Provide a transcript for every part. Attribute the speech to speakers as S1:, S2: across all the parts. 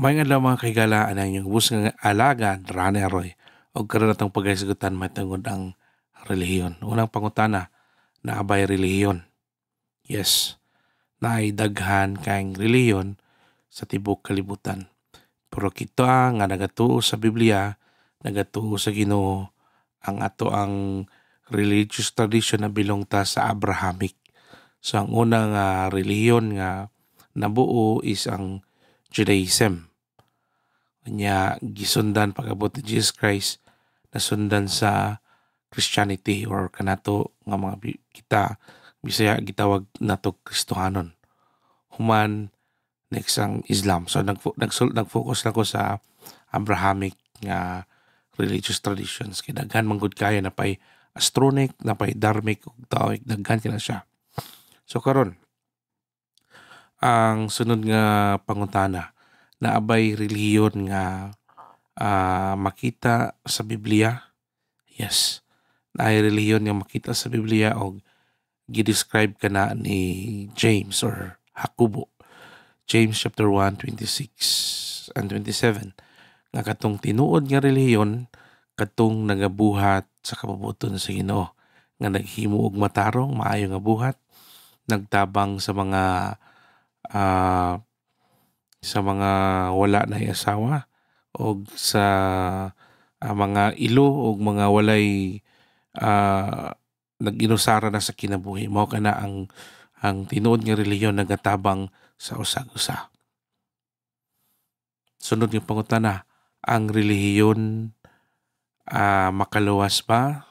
S1: Mayang adlaw mga kahigalaan ang yung bus nga alaga, Rane Roy, o karanatang pagkaisigutan matungod ang relihiyon. Unang pangutana, na abay relihiyon. Yes, na ay daghan kaing relihiyon sa tibok kalibutan. Pero kita nga nagatuo sa Biblia, nagatuo sa Ginoo, ang ato ang religious tradition na bilongta sa Abrahamic. So ang unang uh, relihiyon nga nabuo is ang Judaism nya gisundan pagabot ni Jesus Christ nasundan sa Christianity or kanato nga mga kita bisaya gitawag nato Kristohanon human next ang Islam so nag nagsul nag-focus lang ko sa Abrahamic nga religious traditions kay daghan man gud kaya na pay astronic na pay dharmic ug tawic daghan kina siya so karon ang sunod nga pangutana na naabay reliyon nga uh, makita sa Biblia. Yes, naay relihiyon nga makita sa Biblia og gidescribe ka na ni James or Hakubo. James chapter 1, 26 and 27. Nga katong tinuod nga reliyon, katong nagabuhat sa kapabuton sa Ginoo nga naghimo og matarong maayo nga buhat nagtabang sa mga uh, sa mga wala na asawa o sa uh, mga ilo o mga walay uh, naginusara na sa kinabuhi mao kana ang ang tinuod nga relihiyon nagatabang sa usag usa sunod nga pangutana ang reliyon uh, ah, makaluwas ba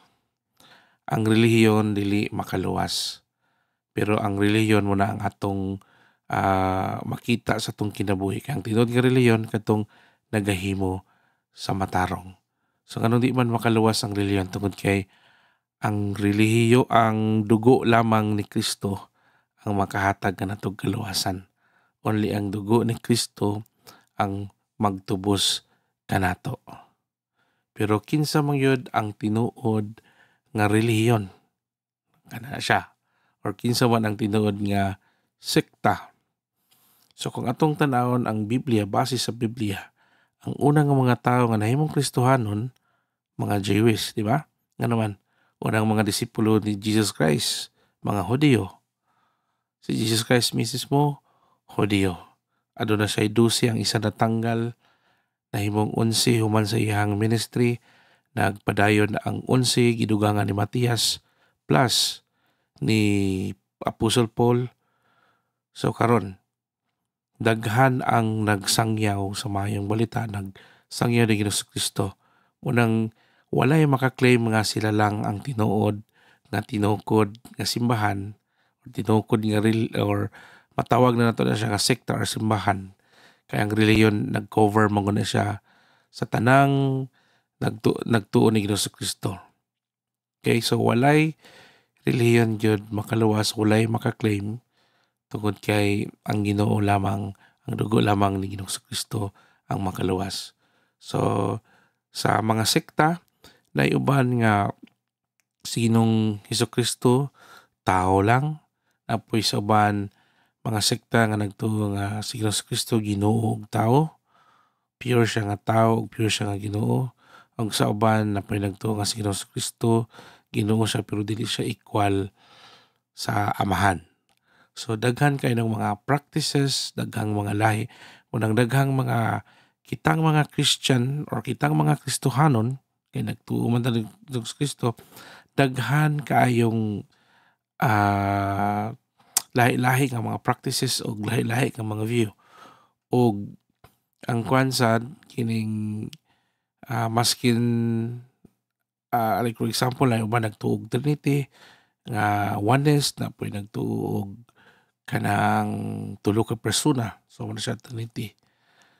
S1: ang reliyon dili makaluwas pero ang reliyon muna ang atong uh, makita sa tong kinabuhi kang tinod nga reliyon katong nagahimo sa matarong. So kanon di man makaluwas ang reliyon tungod kay ang relihiyo ang dugo lamang ni Kristo ang makahatag ka natog kaluwasan. Only ang dugo ni Kristo ang magtubos kanato. Pero kinsa man yod ang tinuod nga relihiyon kana siya or kinsa man ang tinuod nga sekta So kung atong tanawon ang Biblia base sa Biblia, ang unang mga tao nga nahimong Kristohanon, mga Jewish, di ba? Nga naman, unang mga disipulo ni Jesus Christ, mga Hodeo. Si Jesus Christ mismo, Hodeo. Aduna siya dusi ang isa na tanggal, nahimong unsi human sa iyang ministry, nagpadayon ang unsi gidugangan ni Matias plus ni Apostle Paul. So karon daghan ang nagsangyaw sa mayang balita nagsangyaw ni Ginoos Kristo unang walay makaklaim nga sila lang ang tinuod nga tinukod nga simbahan tinukod nga real or matawag na nato na siya nga sekta or simbahan kaya ang reliyon nag-cover mo na siya sa tanang nagtu nagtuon ni Ginoos Kristo okay so walay reliyon jud makaluwas walay makaklaim tungod kay ang Ginoo lamang ang dugo lamang ni Ginoong Kristo ang makaluwas. So sa mga sekta na uban nga sinong Hesus Kristo tao lang apoy sa uban mga sekta nga nagtuo nga si Hesus Kristo Ginoo og tao pure siya nga tao ug pure siya nga Ginoo ang sa uban na nagtuo nga si Hesus Kristo Ginoo siya pero dili siya equal sa amahan So daghan kay ng mga practices, daghang mga lahi, unang daghang mga kitang mga Christian or kitang mga Kristohanon kay nagtuo man ta sa Kristo, daghan kaayong uh, lahi-lahi nga mga practices o lahi-lahi nga mga view. O ang kwansad kining uh, maskin uh, like for example ay uban nagtuog Trinity nga oneness na po nagtuog kanang tulo ka persona so wala siya trinity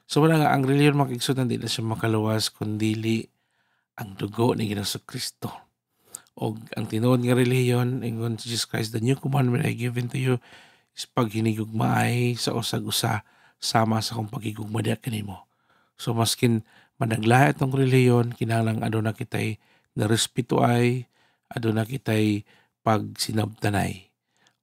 S1: so wala nga ang reliyon mga kaigsunan di na siya makaluwas kundili ang dugo ni Ginoso Kristo o ang tinuod nga reliyon ingon si Jesus Christ the new commandment I give to you is paghinigugmaay sa usag-usa sama sa kong pagigugma diya kanimo so maskin managlahi itong reliyon kinahanglan aduna kitay na respeto ay aduna kitay pagsinabtanay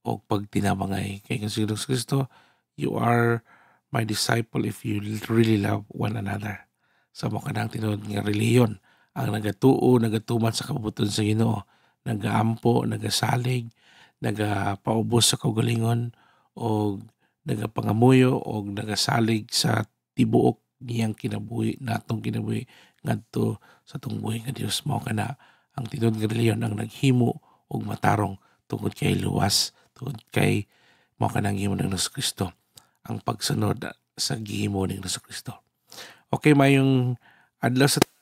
S1: o pagtinamangay tinamangay. Kay Jesus Kristo, you are my disciple if you really love one another. Sa mga kanang tinuod nga reliyon, ang nagatuo, nagatuman sa kabubuton sa Ginoo, nagaampo, nagasalig, nagapaubos sa kaugalingon, o nagapangamuyo, o nagasalig sa tibuok niyang kinabuhi, natong kinabuhi, ngadto sa tungbuhi nga Dios mo kana ang tinud nga reliyon ang naghimo og matarong tungod kay luwas tungod kay mao kanang gihimo ng Hesus Kristo ang pagsunod sa gihimo ng Hesus Kristo okay mayong adlaw sa